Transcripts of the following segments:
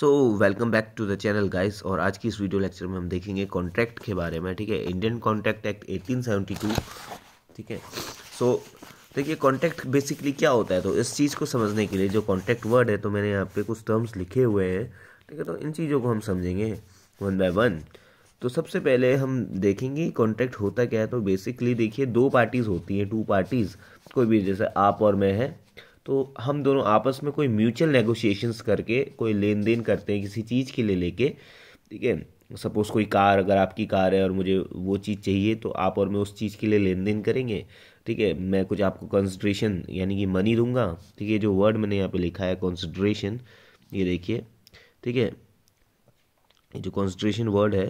so welcome back to the channel guys और आज की इस वीडियो लेक्चर में हम देखेंगे कॉन्ट्रैक्ट के बारे में ठीक है इंडियन कॉन्ट्रैक्ट एक्ट 1872 ठीक है सो देखिए कॉन्ट्रैक्ट बेसिकली क्या होता है तो इस चीज़ को समझने के लिए जो कॉन्ट्रैक्ट वर्ड है तो मैंने यहाँ पे कुछ टर्म्स लिखे हुए हैं ठीक है तो इन चीज़ों को हम समझेंगे वन बाय वन तो सबसे पहले हम देखेंगे कॉन्ट्रैक्ट होता क्या है तो बेसिकली देखिए दो पार्टीज़ होती हैं टू पार्टीज़ कोई भी जैसे आप और मैं है तो हम दोनों आपस में कोई म्यूचुअल नेगोशिएशंस करके कोई लेन देन करते हैं किसी चीज़ के लिए लेके ठीक है सपोज़ कोई कार अगर आपकी कार है और मुझे वो चीज़ चाहिए तो आप और मैं उस चीज़ के लिए लेन देन करेंगे ठीक है मैं कुछ आपको कंसिड्रेशन यानी कि मनी दूंगा ठीक है जो वर्ड मैंने यहाँ पे लिखा है कंसिड्रेशन ये देखिए ठीक है ये जो कंसिड्रेशन वर्ड है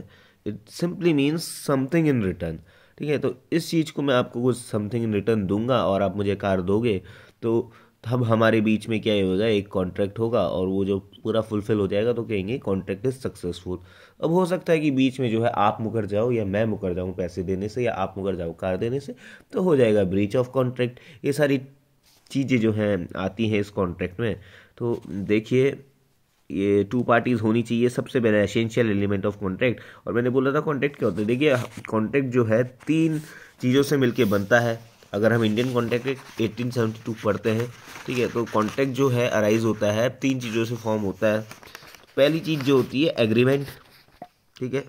it simply means something in return ठीक है तो इस चीज़ को मैं आपको कुछ समथिंग इन रिटर्न दूंगा और आप मुझे कार दोगे तो तब हमारे बीच में क्या होगा एक कॉन्ट्रैक्ट होगा और वो जो पूरा फुलफिल हो जाएगा तो कहेंगे कॉन्ट्रैक्ट इज सक्सेसफुल अब हो सकता है कि बीच में जो है आप मुकर जाओ या मैं मुकर जाऊँ पैसे देने से या आप मुकर जाओ कार देने से तो हो जाएगा ब्रीच ऑफ कॉन्ट्रैक्ट ये सारी चीज़ें जो हैं आती हैं इस कॉन्ट्रैक्ट में तो देखिए ये टू पार्टीज़ होनी चाहिए सबसे पहले एसेंशियल एलिमेंट ऑफ कॉन्ट्रैक्ट और मैंने बोला था कॉन्ट्रैक्ट क्या होता है देखिए कॉन्ट्रैक्ट जो है तीन चीज़ों से मिलके बनता है अगर हम Indian act eighteen seventy two पढ़ते हैं ठीक है तो कॉन्ट्रैक्ट जो है अराइज होता है तीन चीज़ों से फॉर्म होता है पहली चीज़ जो होती है एग्रीमेंट ठीक है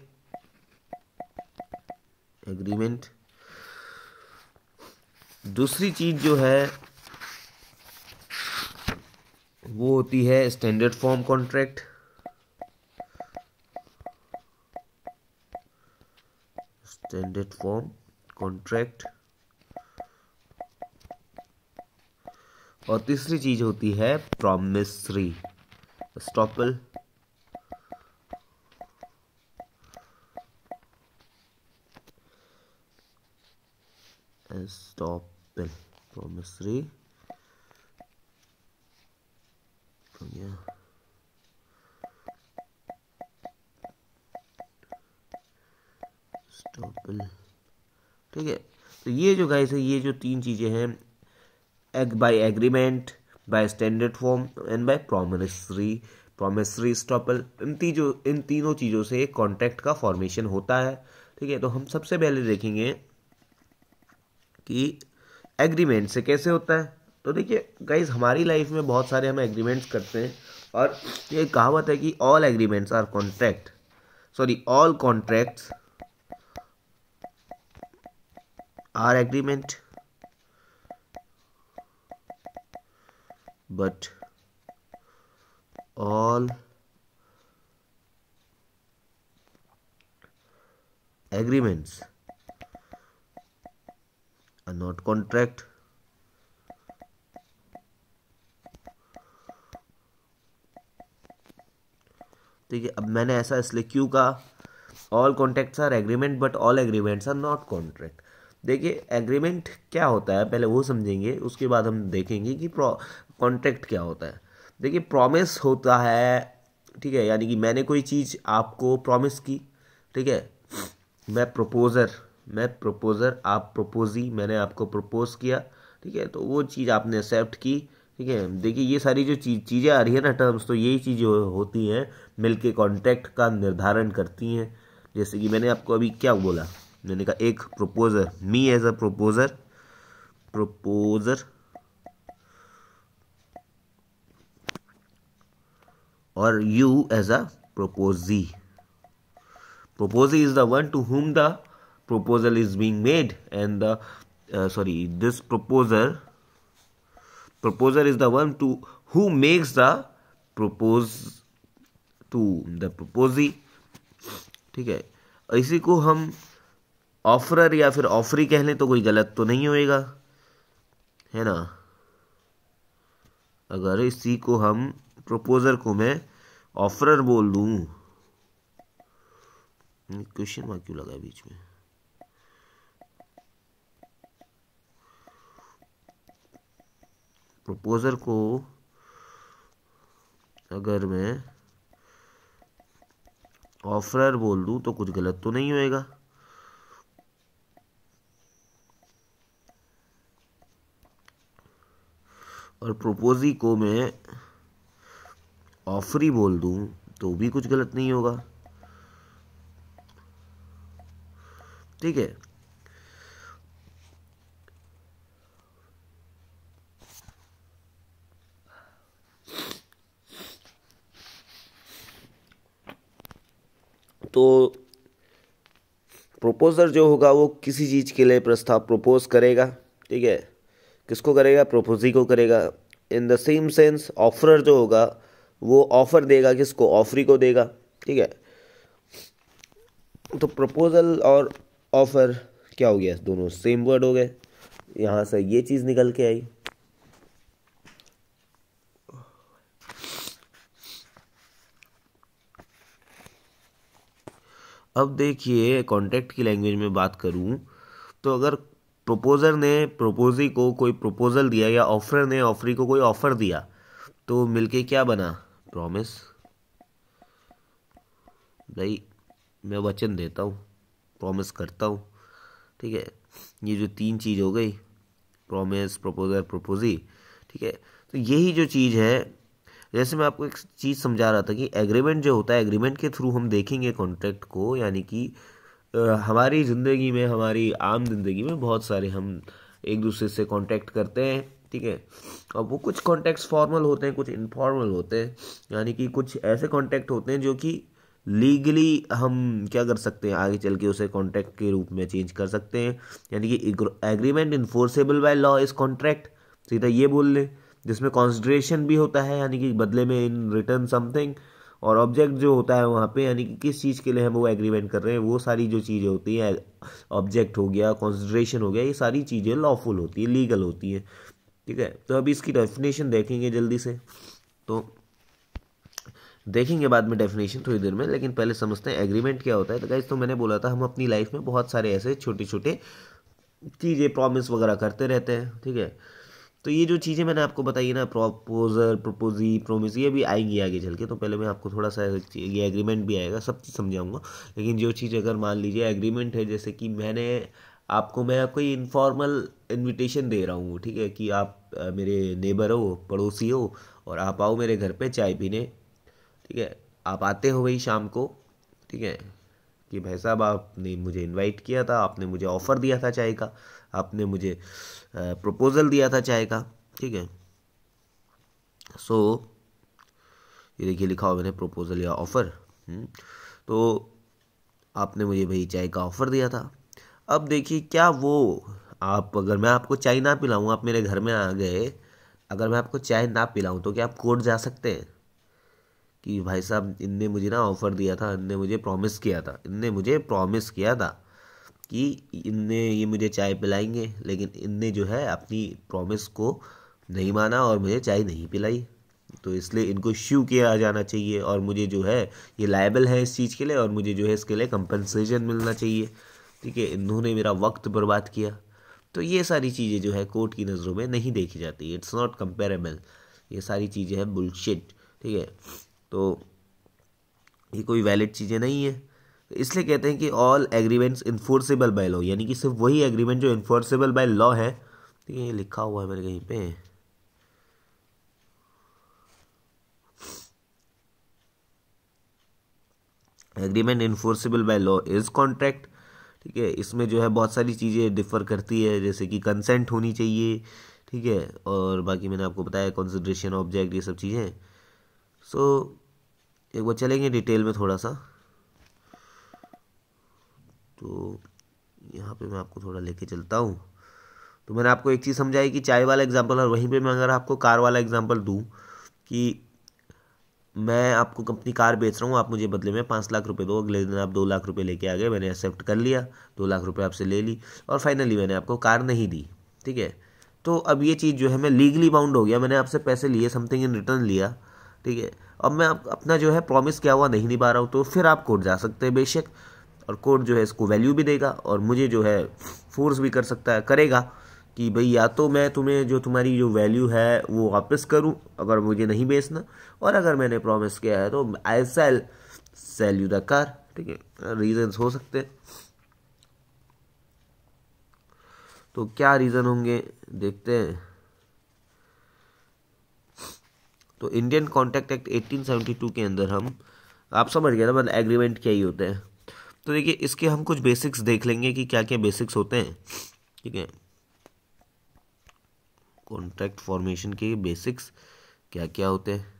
एग्रीमेंट दूसरी चीज़ जो है वो होती है standard form contract standard form contract और तीसरी चीज होती है प्रोमिसरी स्टॉपल स्टॉपल प्रोमिसरी ठीक है तो ये जो गाइस है ये जो तीन चीज़ें हैं by agreement by standard form and by promissory promissory estoppel इन तीजों इन तीनों चीज़ों से कॉन्ट्रैक्ट का फॉर्मेशन होता है ठीक है तो हम सबसे पहले देखेंगे कि एग्रीमेंट से कैसे होता है तो देखिए गाइज हमारी लाइफ में बहुत सारे हम एग्रीमेंट्स करते हैं और ये कहावत है कि all agreements are contract sorry all contracts are agreement but all agreements are not contract ठीक है अब मैंने ऐसा इसलिए क्यों कहा all contracts are agreement but all agreements are not contract देखिए एग्रीमेंट क्या होता है पहले वो समझेंगे उसके बाद हम देखेंगे कि कॉन्ट्रैक्ट क्या होता है देखिए प्रॉमिस होता है ठीक है यानी कि मैंने कोई चीज़ आपको प्रॉमिस की ठीक है मैं प्रपोज़र मैं प्रपोज़र आप प्रपोजी मैंने आपको प्रपोज़ किया ठीक है तो वो चीज़ आपने एक्सेप्ट की ठीक है देखिए ये सारी जो चीज चीज़ें आ रही है ना टर्म्स तो यही चीज़ें हो, होती हैं मिल के कॉन्ट्रैक्ट का निर्धारण करती हैं जैसे कि मैंने आपको अभी क्या बोला मैंने कहा एक प्रपोज़र me as a proposer proposer और you as a proposee proposee is the one to whom the proposal is being made and the sorry this proposer proposer is the one to who makes the propose to the proposee ठीक है इसी को हम offeror या फिर offeree कह लें तो कोई गलत तो नहीं होएगा है ना अगर इसी को हम प्रपोजर को मैं ऑफरर बोल दू क्वेश्चन मार्क क्यों लगा बीच में प्रपोजर को अगर मैं ऑफरर बोल दू तो कुछ गलत तो नहीं होएगा और प्रोपोजी को मैं ऑफरी बोल दूं तो भी कुछ गलत नहीं होगा ठीक है तो प्रपोज़र जो होगा वो किसी चीज़ के लिए प्रस्ताव प्रपोज करेगा ठीक है किसको करेगा प्रपोजी को करेगा in the same sense offeror जो होगा वो ऑफ़र देगा किसको ऑफरी को देगा ठीक है तो प्रपोजल और ऑफ़र क्या हो गया दोनों सेम वर्ड हो गए यहाँ से ये चीज़ निकल के आई अब देखिए कॉन्ट्रैक्ट की लैंग्वेज में बात करूं तो अगर प्रपोज़र ने प्रपोजी को कोई प्रपोज़ल दिया या ऑफर ने ऑफरी को कोई ऑफ़र दिया तो मिलके क्या बना प्रॉमिस भाई मैं वचन देता हूँ प्रॉमिस करता हूँ ठीक है ये जो तीन चीज़ हो गई प्रोमिस प्रपोजल प्रपोजी ठीक है तो यही जो चीज़ है जैसे मैं आपको एक चीज़ समझा रहा था कि एग्रीमेंट जो होता है एग्रीमेंट के थ्रू हम देखेंगे कॉन्ट्रैक्ट को यानी कि हमारी ज़िंदगी में हमारी आम जिंदगी में बहुत सारे हम एक दूसरे से कॉन्टैक्ट करते हैं ठीक है अब वो कुछ कॉन्टैक्ट्स फॉर्मल होते हैं कुछ इनफॉर्मल होते हैं यानी कि कुछ ऐसे कॉन्टैक्ट होते हैं जो कि लीगली हम क्या कर सकते हैं आगे चल के उसे कॉन्ट्रैक्ट के रूप में चेंज कर सकते हैं यानी कि agreement enforceable by law is contract सीधा ये बोल लें जिसमें कॉन्सिड्रेशन भी होता है यानी कि बदले में इन रिटर्न समथिंग और ऑब्जेक्ट जो होता है वहाँ पे यानी कि किस चीज़ के लिए हम वो एग्रीमेंट कर रहे हैं वो सारी जो चीज़ें होती हैं ऑब्जेक्ट हो गया कॉन्सिड्रेशन हो गया ये सारी चीज़ें लॉफुल होती है लीगल होती हैं ठीक है तो अभी इसकी डेफिनेशन देखेंगे जल्दी से तो देखेंगे बाद में डेफिनेशन थोड़ी देर में लेकिन पहले समझते हैं एग्रीमेंट क्या होता है तो गाइज तो मैंने बोला था हम अपनी लाइफ में बहुत सारे ऐसे छोटे छोटे चीज़ें प्रॉमिस वगैरह करते रहते हैं ठीक है तो ये जो चीज़ें मैंने आपको बताई ना प्रोपोजल प्रपोजी प्रोमिस ये भी आएंगी आगे चल के तो पहले मैं आपको थोड़ा सा ये एग्रीमेंट भी आएगा सब चीज़ समझाऊंगा लेकिन जो चीज़ अगर मान लीजिए एग्रीमेंट है जैसे कि मैंने आपको मैं कोई इनफॉर्मल इनविटेशन दे रहा हूँ ठीक है कि आप मेरे नेबर हो पड़ोसी हो और आप आओ मेरे घर पे चाय पीने ठीक है आप आते हो वही शाम को ठीक है कि भाई साहब आपने मुझे इनवाइट किया था आपने मुझे ऑफ़र दिया था चाय का आपने मुझे प्रपोज़ल दिया था चाय का ठीक है सो ये देखिए लिखा हो मैंने प्रपोज़ल या ऑफ़र हम्म, तो आपने मुझे भाई चाय का ऑफ़र दिया था अब देखिए क्या वो आप अगर मैं आपको चाय ना पिलाऊँ आप मेरे घर में आ गए अगर मैं आपको चाय ना पिलाऊँ तो क्या आप कोर्ट जा सकते हैं कि भाई साहब इनने मुझे ना ऑफ़र दिया था इनने मुझे प्रॉमिस किया था इनने मुझे प्रॉमिस किया था कि इनने ये मुझे चाय पिलाएंगे लेकिन इनने जो है अपनी प्रॉमिस को नहीं माना और मुझे चाय नहीं पिलाई तो इसलिए इनको श्यू किया जाना चाहिए और मुझे जो है ये लाइबल है इस चीज़ के लिए और मुझे जो है इसके लिए कंपनसेशन मिलना चाहिए ठीक है इन्होंने मेरा वक्त बर्बाद किया तो ये सारी चीज़ें जो है कोर्ट की नज़रों में नहीं देखी जाती इट्स नॉट कंपेरेबल ये सारी चीज़ें हैं बुलशिट ठीक है तो ये कोई वैलिड चीज़ें नहीं है इसलिए कहते हैं कि all agreements enforceable by law यानी कि सिर्फ वही एग्रीमेंट जो इन्फोर्सेबल बाय लॉ है ठीक है ये लिखा हुआ है मेरे कहीं पे agreement enforceable by law is contract ठीक है इसमें जो है बहुत सारी चीज़ें डिफ़र करती है जैसे कि कंसेंट होनी चाहिए ठीक है और बाकी मैंने आपको बताया कंसिड्रेशन ऑब्जेक्ट ये सब चीज़ें सो so, एक बार चलेंगे डिटेल में थोड़ा सा तो यहाँ पे मैं आपको थोड़ा लेके चलता हूँ तो मैंने आपको एक चीज़ समझाई कि चाय वाला एग्जांपल और वहीं पे मैं अगर आपको कार वाला एग्जांपल दूँ कि मैं आपको कंपनी कार बेच रहा हूँ आप मुझे बदले में पाँच लाख रुपए दो अगले दिन आप दो लाख रुपए लेके आ गए मैंने एक्सेप्ट कर लिया दो लाख रुपए आपसे ले ली और फाइनली मैंने आपको कार नहीं दी ठीक है तो अब ये चीज़ जो है मैं लीगली बाउंड हो गया मैंने आपसे पैसे लिए समथिंग इन रिटर्न लिया ठीक है अब मैं अपना जो है प्रॉमिस किया हुआ नहीं निभा रहा हूँ तो फिर आप कोर्ट जा सकते हैं बेशक और कोर्ट जो है इसको वैल्यू भी देगा और मुझे जो है फोर्स भी कर सकता है करेगा कि भाई या तो मैं तुम्हें जो तुम्हारी जो वैल्यू है वो वापस करूं अगर मुझे नहीं बेचना और अगर मैंने प्रॉमिस किया है तो I sell sell you the car ठीक है रीजंस हो सकते हैं तो क्या रीज़न होंगे देखते हैं तो इंडियन कॉन्ट्रैक्ट एक्ट 1872 के अंदर हम आप समझ गए ना मतलब एग्रीमेंट क्या ही होते हैं तो देखिए इसके हम कुछ बेसिक्स देख लेंगे कि क्या क्या बेसिक्स होते हैं ठीक है कॉन्ट्रैक्ट फॉर्मेशन के बेसिक्स क्या क्या होते हैं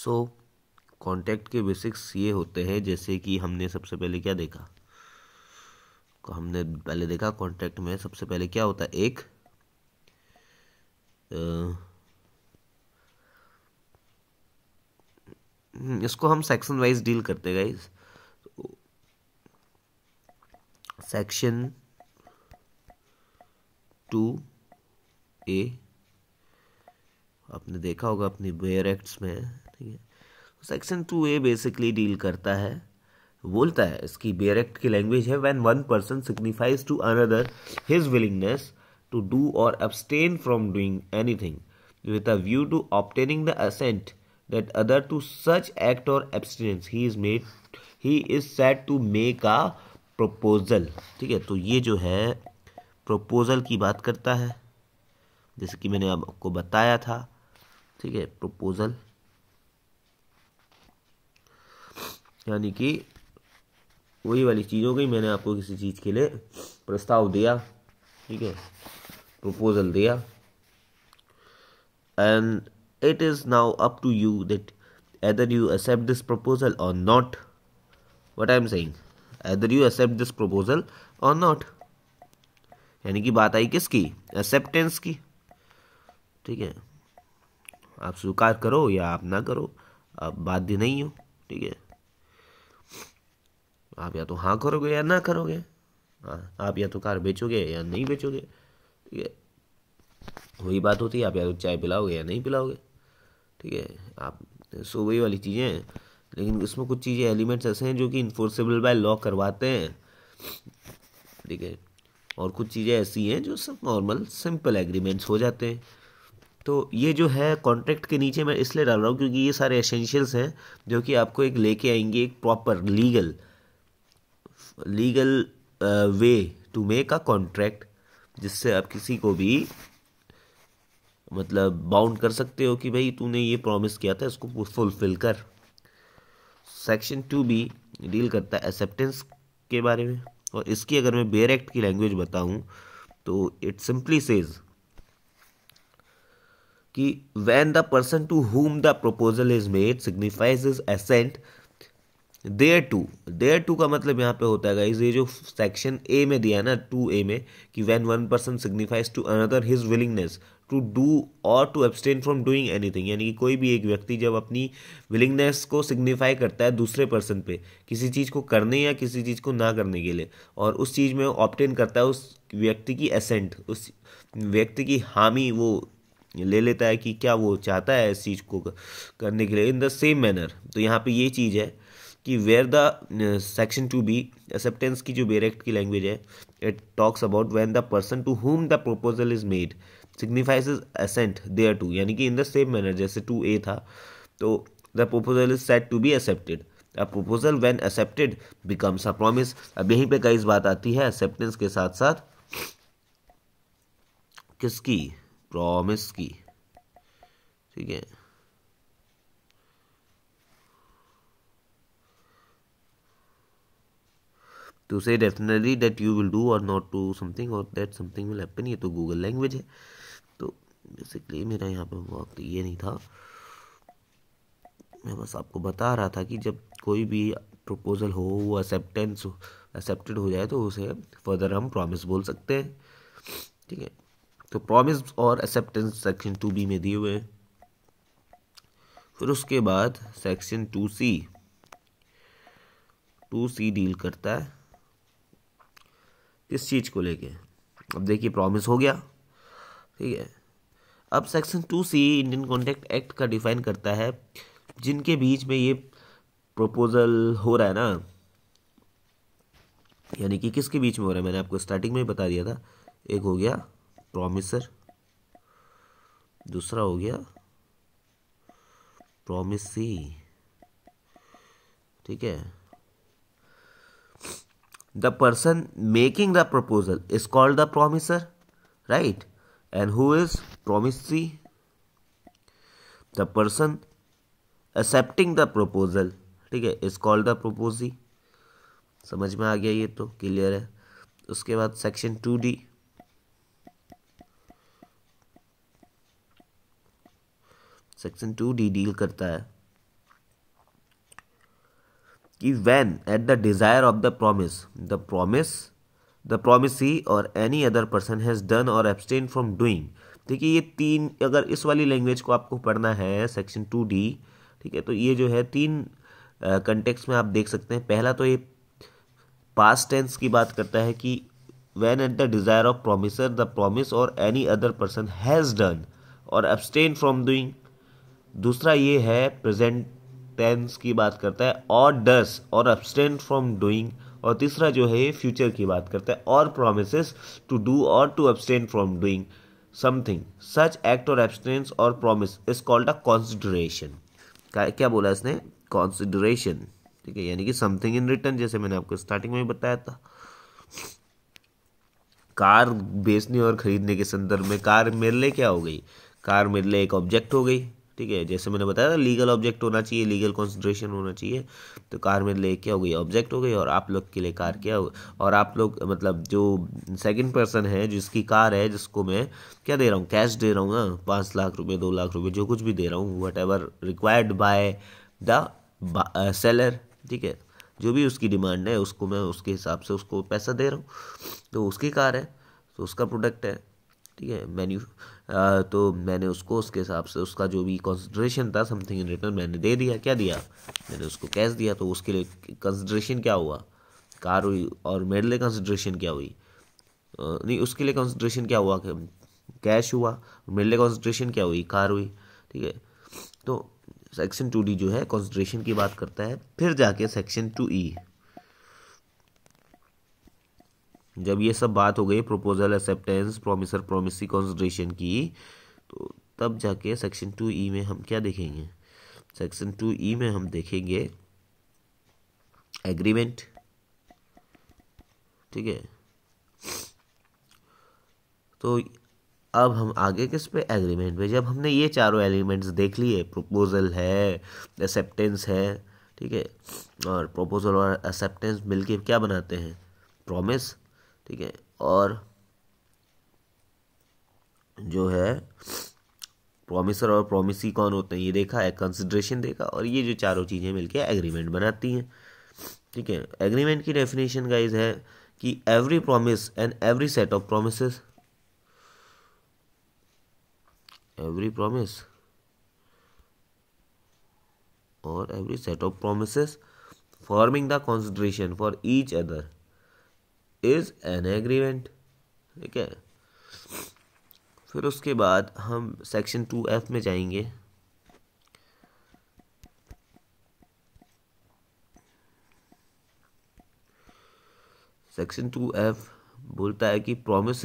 so कॉन्टैक्ट के बेसिक्स ये होते हैं जैसे कि हमने सबसे पहले क्या देखा हमने पहले देखा कॉन्टैक्ट में सबसे पहले क्या होता है एक हम्म, इसको हम सेक्शन वाइज डील करते गए सेक्शन टू ए आपने देखा होगा अपनी बेयर एक्ट्स में ठीक है section two A basically deal करता है बोलता है इसकी बेर एक्ट की लैंग्वेज है when one person signifies to another his willingness to do or abstain from doing anything with a view to obtaining the assent that other to such act or abstinence he is made he is said to make a proposal ठीक है तो ये जो है proposal की बात करता है जैसे कि मैंने आपको बताया था ठीक है प्रोपोजल यानी कि वही वाली चीज़ हो गई मैंने आपको किसी चीज़ के लिए प्रस्ताव दिया ठीक है प्रपोजल दिया and it is now up to you that either you accept this proposal or not what I am saying either you accept this proposal or not यानी कि बात आई किसकी एक्सेप्टेंस की ठीक है आप स्वीकार करो या आप ना करो आप बाध्य नहीं हो ठीक है आप या तो हाँ करोगे या ना करोगे हाँ आप या तो कार बेचोगे या नहीं बेचोगे ठीक है वही बात होती है आप या तो चाय पिलाओगे या नहीं पिलाओगे ठीक है आप सो वही वाली चीज़ें हैं लेकिन इसमें कुछ चीज़ें एलिमेंट्स ऐसे हैं जो कि इन्फोर्सेबल बाय लॉ करवाते हैं ठीक है और कुछ चीज़ें ऐसी हैं जो सब नॉर्मल सिंपल एग्रीमेंट्स हो जाते हैं तो ये जो है कॉन्ट्रैक्ट के नीचे मैं इसलिए डाल रहा हूँ क्योंकि ये सारे एसेंशियल्स हैं जो कि आपको एक लेके आएंगे एक proper legal legal way to make a contract जिससे आप किसी को भी मतलब बाउंड कर सकते हो कि भाई तूने ये प्रॉमिस किया था इसको फुलफिल कर सेक्शन टू बी डील करता है एक्सेप्टेंस के बारे में और इसकी अगर मैं बेयर एक्ट की लैंग्वेज बताऊं तो इट सिंपली सेज कि when the person to whom the proposal is made signifies is assent thereto thereto का मतलब यहाँ पे होता है ये जो सेक्शन ए में दिया है ना टू ए में कि when one person signifies to another his willingness to do or to abstain from doing anything यानी कि कोई भी एक व्यक्ति जब अपनी विलिंगनेस को सिग्निफाई करता है दूसरे पर्सन पे किसी चीज़ को करने या किसी चीज़ को ना करने के लिए और उस चीज़ में ऑप्टेन करता है उस व्यक्ति की एसेंट उस व्यक्ति की हामी वो ले लेता है कि क्या वो चाहता है इस चीज़ को करने के लिए इन द सेम मैनर तो यहाँ पे ये चीज़ है कि where the section two B acceptance की जो बेरेक्ट की लैंग्वेज है it talks about when the person to whom the proposal is made signifies is assent thereto यानी कि इन द सेम मैनर जैसे टू ए था तो the proposal is said to be accepted a proposal when accepted becomes a promise अब यहीं पर कई बात आती है एक्सेप्टेंस के साथ साथ किसकी प्रोमिस की ठीक है तो उसे definitely that you will do or not do something or that something will happen ये तो गूगल लैंग्वेज है तो बेसिकली मेरा यहाँ पर वक्त तो ये नहीं था मैं बस आपको बता रहा था कि जब कोई भी प्रपोज़ल हो वो एक्सेप्टेंस एक्सेप्टेड हो जाए तो उसे फर्दर हम प्रॉमिस बोल सकते हैं ठीक है तो प्रॉमिस और एक्सेप्टेंस सेक्शन टू बी में दिए हुए हैं फिर उसके बाद section two C two C deal करता है किस चीज़ को लेके अब देखिए प्रॉमिस हो गया ठीक है अब section two C Indian contract act का डिफाइन करता है जिनके बीच में ये प्रपोजल हो रहा है ना यानी कि किसके बीच में हो रहा है मैंने आपको स्टार्टिंग में बता दिया था एक हो गया प्रोमिसर दूसरा हो गया प्रोमिसी ठीक है the person making the proposal is called the promisor right and who is promisee the person accepting the proposal ठीक है इज कॉल्ड द प्रपोजी समझ में आ गया ये तो क्लियर है उसके बाद section two D section two D deal करता है कि when at the desire of the promise the promise the promise he or any other person has done or abstain from doing ठीक है ये तीन अगर इस वाली लैंग्वेज को आपको पढ़ना है सेक्शन टू डी ठीक है तो ये जो है तीन कंटेक्स में आप देख सकते हैं पहला तो ये पास टेंस की बात करता है कि when at the desire of promisor the promise or any other person has done or abstain from doing दूसरा ये है प्रजेंट टेंस की बात करता है और डस और अब्सटेंड फ्रॉम डूइंग और तीसरा जो है फ्यूचर की बात करता है और promise to do or to abstain from doing something such act or abstinence or promise is called a consideration क्या बोला इसने कॉन्सिडरेशन ठीक है यानी कि समथिंग इन रिटर्न जैसे मैंने आपको स्टार्टिंग में बताया था कार बेचने और खरीदने के संदर्भ में कार मेरे लिए क्या हो गई कार मेरे लिए एक ऑब्जेक्ट हो गई ठीक है जैसे मैंने बताया था लीगल ऑब्जेक्ट होना चाहिए लीगल कॉन्सेंट्रेशन होना चाहिए तो कार में ले क्या हो गई ऑब्जेक्ट हो गई और आप लोग के लिए कार क्या हो और आप लोग मतलब जो सेकंड पर्सन है जिसकी कार है जिसको मैं क्या दे रहा हूँ कैश दे रहा हूँ ना पाँच लाख रुपये दो लाख रुपये जो कुछ भी दे रहा हूँ whatever required by the seller ठीक है जो भी उसकी डिमांड है उसको मैं उसके हिसाब से उसको पैसा दे रहा हूँ तो उसकी कार है तो उसका प्रोडक्ट है ठीक है मैन्यू uh, तो मैंने उसको उसके हिसाब से उसका जो भी कंसिड्रेशन था समथिंग इन रिटर्न मैंने दे दिया क्या दिया मैंने उसको कैश दिया तो उसके लिए कंसिड्रेशन क्या हुआ कार हुई और मेरे लिए कंसिड्रेशन क्या हुई uh, नहीं उसके लिए कंसिड्रेशन क्या हुआ कैश हुआ मेरे लिए कंसिड्रेशन क्या हुई कार हुई ठीक है तो सेक्शन टू डी जो है कंसिड्रेशन की बात करता है फिर जाके सेक्शन टू ई e, जब ये सब बात हो गई proposal acceptance promisor promisee consideration की तो तब जाके सेक्शन टू ई में हम क्या देखेंगे सेक्शन टू ई में हम देखेंगे एग्रीमेंट ठीक है तो अब हम आगे किस पे एग्रीमेंट पे जब हमने ये चारों एलिमेंट्स देख लिए प्रपोजल है एक्सेप्टेंस है ठीक है और प्रपोजल और एक्सेप्टेंस मिलके क्या बनाते हैं प्रॉमिस ठीक है और जो है प्रोमिसर और प्रोमिसी कौन होते हैं ये देखा है कंसिड्रेशन देखा और ये जो चारों चीज़ें मिलके एग्रीमेंट बनाती हैं ठीक है एग्रीमेंट की डेफिनेशन गाइज है कि every promise and every set of promise every promise or every set of promise forming the consideration for each other is an agreement ठीक है फिर उसके बाद हम सेक्शन टू एफ में जाएंगे सेक्शन टू एफ बोलता है कि promise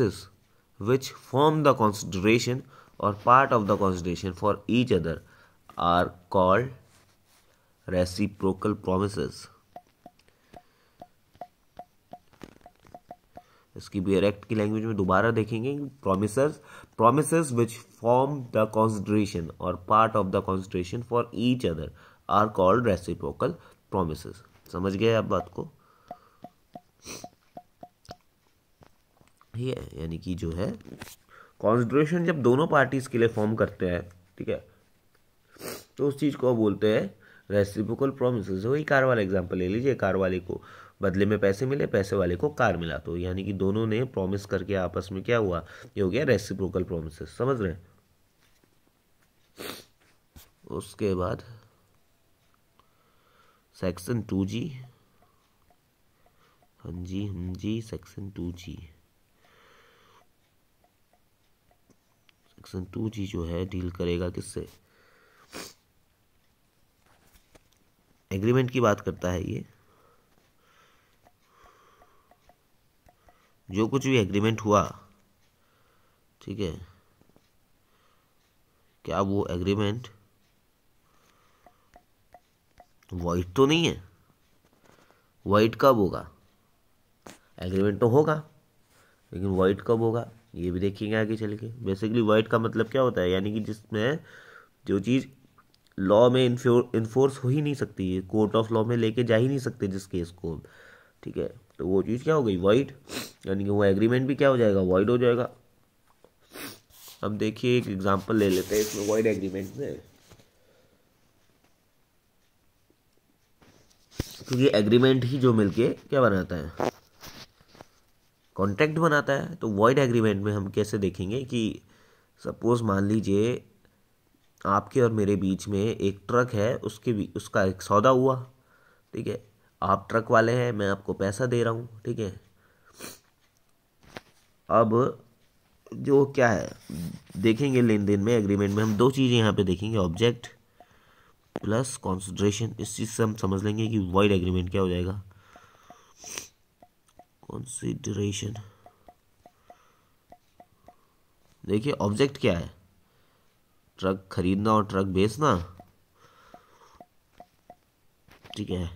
which form the consideration or part of the consideration for each other are called reciprocal promise इसकी भी एक्ट की लैंग्वेज में दोबारा देखेंगे प्रोमिसर्स प्रोमिसर्स विच form the consideration or part of the consideration for each other are called reciprocal promise समझ गए आप बात को ठीक है यानी कि जो है कॉन्सिड्रेशन जब दोनों पार्टीज के लिए फॉर्म करते हैं ठीक है तो उस चीज़ को बोलते हैं रेसिप्रोकल प्रोमिस वही कार वाला एग्जाम्पल ले लीजिए कार वाले को बदले में पैसे मिले पैसे वाले को कार मिला तो यानी कि दोनों ने प्रॉमिस करके आपस में क्या हुआ ये हो गया रेसिप्रोकल प्रोमिस समझ रहे हैं उसके बाद सेक्शन टू जी हाँ जी हम जी section two G section two G जो है डील करेगा किससे एग्रीमेंट की बात करता है ये जो कुछ भी एग्रीमेंट हुआ ठीक है क्या वो एग्रीमेंट वाइट तो नहीं है वाइट कब होगा एग्रीमेंट तो होगा लेकिन वाइट कब होगा ये भी देखेंगे आगे चल के बेसिकली वाइट का मतलब क्या होता है यानी कि जिसमें जो चीज़ लॉ में इन्फोर्स हो ही नहीं सकती है कोर्ट ऑफ लॉ में लेके जा ही नहीं सकते जिस केस को ठीक है तो वो चीज़ क्या हो गई वाइट यानी कि वो एग्रीमेंट भी क्या हो जाएगा वॉइड हो जाएगा अब देखिए एक एग्जांपल ले लेते हैं इसमें वॉइड एग्रीमेंट में क्योंकि तो एग्रीमेंट ही जो मिलके क्या बनाता है कॉन्ट्रैक्ट बनाता है तो वॉइड एग्रीमेंट में हम कैसे देखेंगे कि सपोज मान लीजिए आपके और मेरे बीच में एक ट्रक है उसके उसका एक सौदा हुआ ठीक है आप ट्रक वाले हैं मैं आपको पैसा दे रहा हूँ ठीक है अब जो क्या है देखेंगे लेन देन में एग्रीमेंट में हम दो चीज़ें यहाँ पे देखेंगे ऑब्जेक्ट प्लस कॉन्सिड्रेशन इस चीज़ से हम समझ लेंगे कि वाइड एग्रीमेंट क्या हो जाएगा कॉन्सिडरेशन देखिए ऑब्जेक्ट क्या है ट्रक खरीदना और ट्रक बेचना ठीक है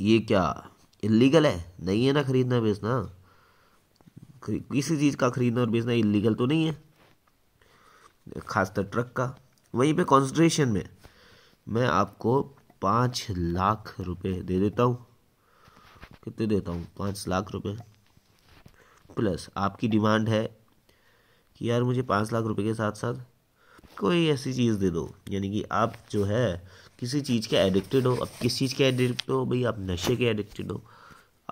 ये क्या इलीगल है नहीं है ना खरीदना बेचना किसी चीज़ का खरीदना और बेचना इलीगल तो नहीं है खासकर ट्रक का वहीं पे कॉन्सनट्रेशन में मैं आपको पाँच लाख रुपए दे देता हूँ कितने देता हूँ पाँच लाख रुपए प्लस आपकी डिमांड है कि यार मुझे पाँच लाख रुपए के साथ साथ कोई ऐसी चीज़ दे दो यानी कि आप जो है किसी चीज़ के एडिक्टेड हो अब किस चीज़ के एडिक्ट हो भाई आप नशे के एडिक्टेड हो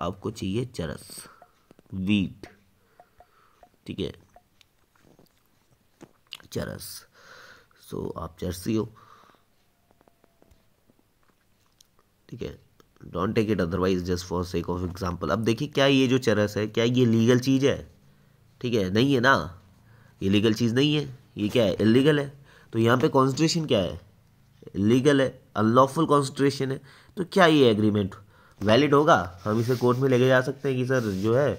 आपको चाहिए चरस वीट ठीक है चरस सो आप चरसी हो ठीक है don't take it otherwise just for sake of example अब देखिए क्या ये जो चरस है क्या ये लीगल चीज़ है ठीक है नहीं है ना ये लीगल चीज़ नहीं है ये क्या है इलीगल है तो यहाँ पे कॉन्स्टिट्यूशन क्या है लीगल है अनलॉफुल कॉन्सनट्रेशन है तो क्या ये एग्रीमेंट वैलिड होगा हम इसे कोर्ट में लेके जा सकते हैं कि सर जो है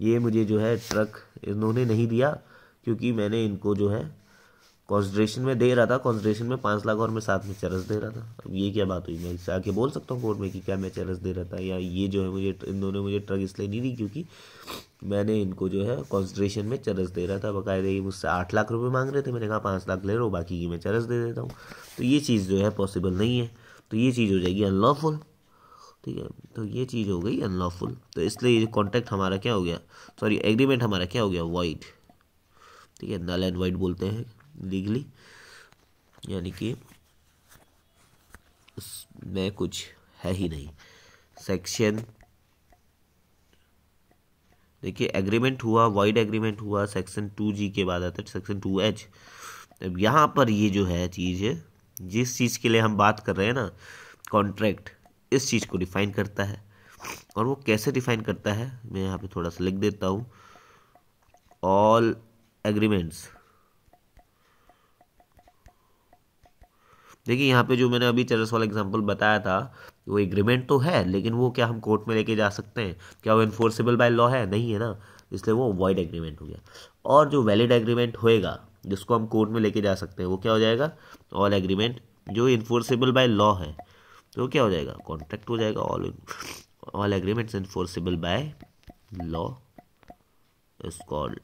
ये मुझे जो है ट्रक इन्होंने नहीं दिया क्योंकि मैंने इनको जो है कॉन्सड्रेशन में दे रहा था कॉन्सट्रेशन में पाँच लाख और मैं साथ में चरस दे रहा था अब ये क्या बात हुई मैं इससे आके बोल सकता हूँ कोर्ट में कि क्या मैं चरस दे रहा था या ये जो है मुझे इन दोनों मुझे ट्रक इसलिए नहीं दी क्योंकि मैंने इनको जो है कॉन्सट्रेशन में चरस दे रहा था बकायदे ये मुझसे आठ लाख रुपये मांग रहे थे मैंने कहा पाँच लाख ले लो बाकी की मैं चरस दे देता हूँ तो ये चीज़ जो है पॉसिबल नहीं है तो ये चीज़ हो जाएगी अनलॉफुल ठीक है तो ये चीज़ हो गई अनलॉफुल तो इसलिए ये कॉन्टैक्ट हमारा क्या हो गया सॉरी एग्रीमेंट हमारा क्या हो गया वाइट ठीक है नल एंड वाइट बोलते हैं लीगली यानी कि उसमें कुछ है ही नहीं सेक्शन देखिए एग्रीमेंट हुआ वाइड एग्रीमेंट हुआ सेक्शन टू जी के बाद आता है सेक्शन टू एच अब यहाँ पर ये जो है चीज़ है जिस चीज़ के लिए हम बात कर रहे हैं ना कॉन्ट्रैक्ट इस चीज़ को डिफाइन करता है और वो कैसे डिफाइन करता है मैं यहाँ पे थोड़ा सा लिख देता हूँ ऑल एग्रीमेंट्स देखिए यहाँ पे जो मैंने अभी चरस वाला एग्जाम्पल बताया था वो एग्रीमेंट तो है लेकिन वो क्या हम कोर्ट में लेके जा सकते हैं क्या वो इन्फोर्सेबल बाय लॉ है नहीं है ना इसलिए वो वॉइड एग्रीमेंट हो गया और जो वैलिड एग्रीमेंट होएगा जिसको हम कोर्ट में लेके जा सकते हैं वो क्या हो जाएगा ऑल एग्रीमेंट जो इन्फोर्सेबल बाय लॉ है तो क्या हो जाएगा कॉन्ट्रैक्ट हो जाएगा all all agreements enforceable by law is called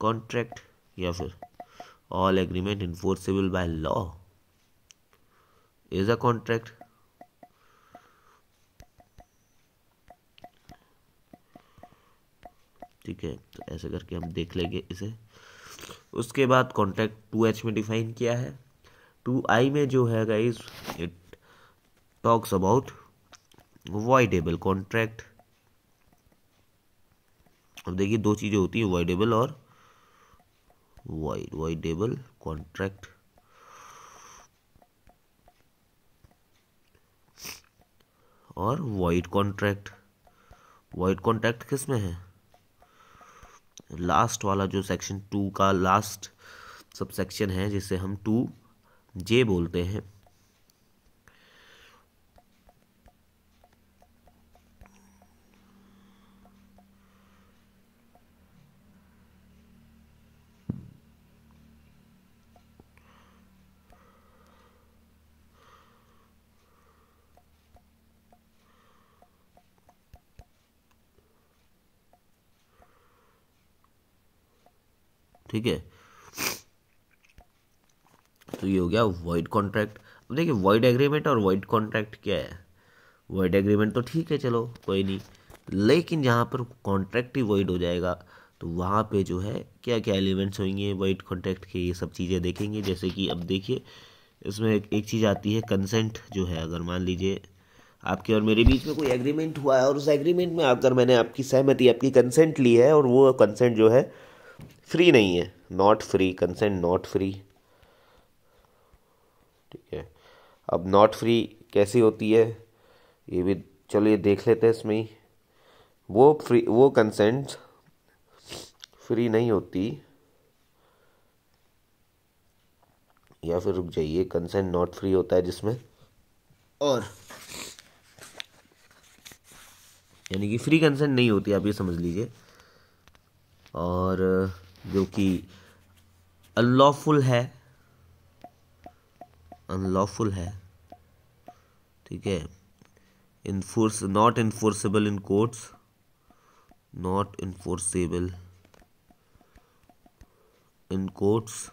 contract या फिर all agreement enforceable by law is a contract ठीक है तो ऐसे करके हम देख लेंगे इसे उसके बाद कॉन्ट्रैक्ट टू एच में डिफाइन किया है टू आई में जो है guys it talks about voidable contract अब देखिए दो चीज़ें होती हैं वॉइडेबल और void voidable contract और void contract void contract किस में है लास्ट वाला जो सेक्शन टू का लास्ट सब सेक्शन है जिसे हम टू जे बोलते हैं ठीक है तो ये हो गया वॉइड कॉन्ट्रैक्ट अब देखिए वॉइड एग्रीमेंट और वॉइड कॉन्ट्रैक्ट क्या है वॉइड एग्रीमेंट तो ठीक है चलो कोई नहीं लेकिन जहाँ पर कॉन्ट्रैक्ट ही वॉइड हो जाएगा तो वहाँ पे जो है क्या क्या एलिमेंट्स होंगे वाइट कॉन्ट्रैक्ट के ये सब चीज़ें देखेंगे जैसे कि अब देखिए इसमें एक, एक चीज़ आती है कंसेंट जो है अगर मान लीजिए आपके और मेरे बीच में कोई एग्रीमेंट हुआ है और उस एग्रीमेंट में अगर मैंने आपकी सहमति आपकी कंसेंट ली है और वो कंसेंट जो है फ्री नहीं है not free consent not free ठीक है अब नॉट फ्री कैसी होती है ये भी चलिए देख लेते हैं इसमें ही वो फ्री वो कंसेंट फ्री नहीं होती या फिर रुक जाइए कंसेंट नॉट फ्री होता है जिसमें और यानी कि फ्री कंसेंट नहीं होती आप ये समझ लीजिए और जो कि अनलॉफुल है अनलॉफुल है ठीक है enforce not enforceable in courts not enforceable in courts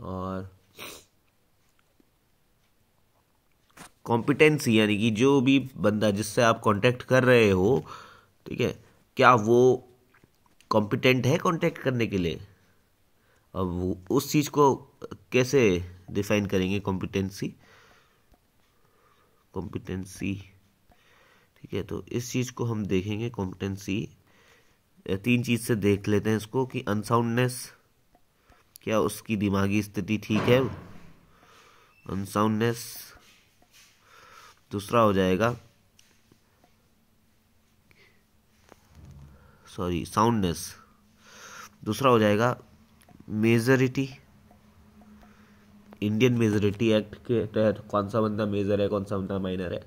और कॉम्पिटेंसी यानी कि जो भी बंदा जिससे आप कांटेक्ट कर रहे हो ठीक है क्या वो कॉम्पिटेंट है कांटेक्ट करने के लिए अब उस चीज़ को कैसे डिफाइन करेंगे कॉम्पिटेंसी कॉम्पिटेंसी ठीक है तो इस चीज़ को हम देखेंगे कॉम्पिटेंसी तीन चीज़ से देख लेते हैं इसको कि अनसाउंडनेस क्या उसकी दिमागी स्थिति ठीक है अनसाउंडनेस दूसरा हो जाएगा सॉरी साउंडनेस दूसरा हो जाएगा मेजोरिटी इंडियन मेजोरिटी एक्ट के तहत कौन सा बंदा मेजर है कौन सा बंदा माइनर है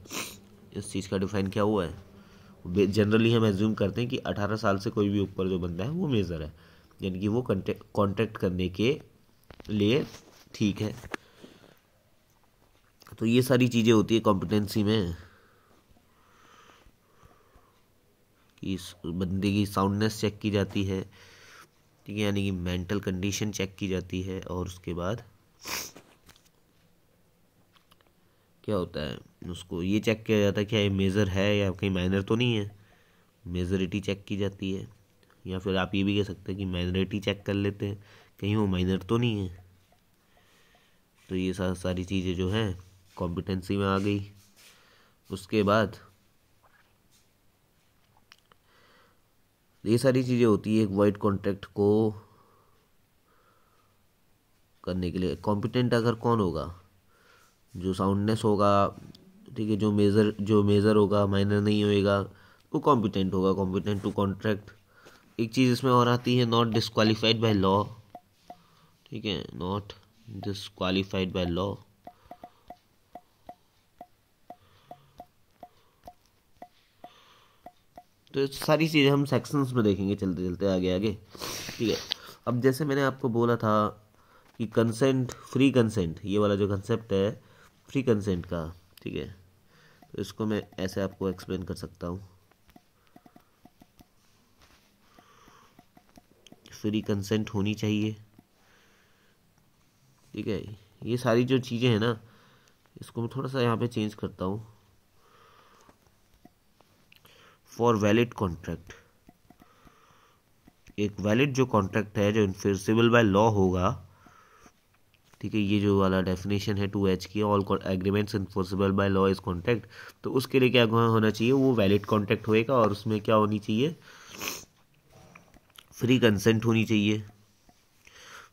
इस चीज़ का डिफाइन क्या हुआ है जनरली हम एज्यूम करते हैं कि 18 साल से कोई भी ऊपर जो बंदा है वो मेजर है यानी कि वो कॉन्टेक्ट करने के लिए ठीक है तो ये सारी चीज़ें होती है कॉम्पिटेंसी में कि इस बंदे की साउंडनेस चेक की जाती है ठीक है यानी कि मेंटल कंडीशन चेक की जाती है और उसके बाद क्या होता है उसको ये चेक किया जाता है क्या ये मेज़र है या कहीं माइनर तो नहीं है मेजरिटी चेक की जाती है या फिर आप ये भी कह सकते हैं कि माइनरिटी चेक कर लेते हैं कहीं वो माइनर तो नहीं है तो ये सारी चीज़ें जो हैं कॉम्पिटेंसी में आ गई उसके बाद ये सारी चीज़ें होती है एक वाइड कॉन्ट्रैक्ट को करने के लिए कॉम्पिटेंट अगर कौन होगा जो साउंडनेस होगा ठीक है जो मेज़र जो मेज़र होगा माइनर नहीं होएगा वो कॉम्पिटेंट होगा कॉम्पिटेंट टू कॉन्ट्रैक्ट एक चीज़ इसमें और आती है नॉट डिसक्वालीफाइड बाय लॉ ठीक है नॉट डिसक्वालीफाइड बाय लॉ तो सारी चीज़ें हम सेक्शंस में देखेंगे चलते चलते आगे आगे ठीक है अब जैसे मैंने आपको बोला था कि कंसेंट फ्री कंसेंट ये वाला जो कंसेप्ट है फ्री कंसेंट का ठीक है तो इसको मैं ऐसे आपको एक्सप्लेन कर सकता हूँ फ्री कंसेंट होनी चाहिए ठीक है ये सारी जो चीज़ें हैं ना इसको मैं थोड़ा सा यहाँ पे चेंज करता हूँ फॉर वैलिड कॉन्ट्रैक्ट एक वैलिड जो कॉन्ट्रैक्ट है जो इन्फोर्सेबल बाय लॉ होगा ठीक है ये जो वाला डेफिनेशन है टू एच की all agreements enforceable by law is contract तो उसके लिए क्या होना चाहिए वो वैलिड कॉन्ट्रैक्ट होएगा और उसमें क्या होनी चाहिए फ्री कंसेंट होनी चाहिए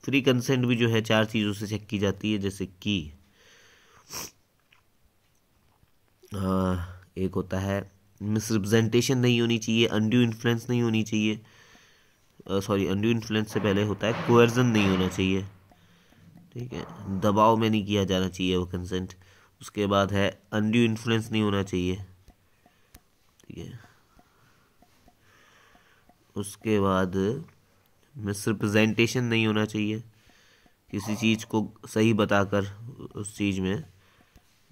फ्री कंसेंट भी जो है चार चीज़ों से चेक की जाती है जैसे कि हाँ, एक होता है मिसरिप्रजेंटेशन नहीं होनी चाहिए अनड्यू इन्फ्लुएंस नहीं होनी चाहिए सॉरी अनड्यू इन्फ्लुएंस से पहले होता है कोर्जन नहीं होना चाहिए ठीक है दबाव में नहीं किया जाना चाहिए वो कंसेंट उसके बाद है अनड्यू इन्फ्लुएंस नहीं होना चाहिए ठीक है उसके बाद मिसरिप्रजेंटेशन नहीं होना चाहिए किसी चीज़ को सही बताकर उस चीज़ में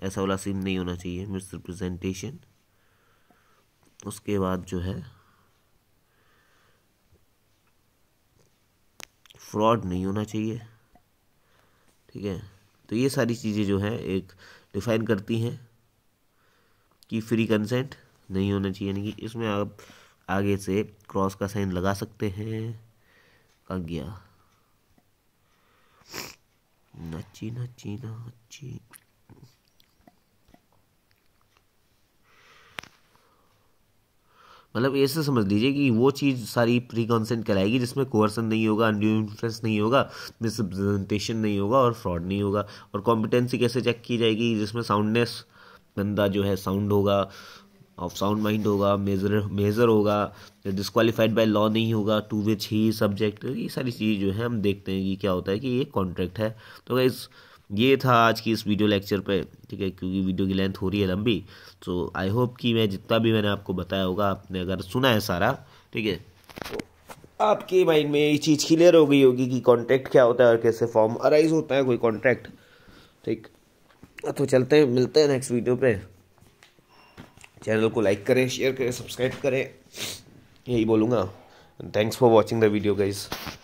ऐसा वाला सीन नहीं होना चाहिए मिसरिप्रजेंटेशन उसके बाद जो है फ्रॉड नहीं होना चाहिए ठीक है तो ये सारी चीज़ें जो हैं एक डिफाइन करती हैं कि फ्री कंसेंट नहीं होना चाहिए यानी कि इसमें आप आगे से क्रॉस का साइन लगा सकते हैं का गया नची नची नची मतलब ऐसे समझ लीजिए कि वो चीज़ सारी प्री कॉन्सेंट कराएगी जिसमें कोअर्सन नहीं होगा अन्यू इन्फ्रेंस नहीं होगा मिसप्रेजेंटेशन नहीं होगा और फ्रॉड नहीं होगा और कॉम्पिटेंसी कैसे चेक की जाएगी जिसमें साउंडनेस बंदा जो है साउंड होगा ऑफ साउंड माइंड होगा मेजर मेजर होगा डिस्कालीफाइड बाय लॉ नहीं होगा टू विच ही सब्जेक्ट ये सारी चीज़ जो है हम देखते हैं कि क्या होता है कि ये कॉन्ट्रैक्ट है तो इस ये था आज की इस वीडियो लेक्चर पे ठीक है क्योंकि वीडियो की लेंथ हो रही है लंबी तो आई होप कि मैं जितना भी मैंने आपको बताया होगा आपने अगर सुना है सारा ठीक है तो आपके माइंड में ये चीज़ क्लियर हो गई होगी कि कॉन्ट्रैक्ट क्या होता है और कैसे फॉर्म अराइज होता है कोई कॉन्ट्रैक्ट ठीक तो चलते हैं मिलते हैं नेक्स्ट वीडियो पर चैनल को लाइक करें शेयर करें सब्सक्राइब करें यही बोलूँगा thanks for watching the video guys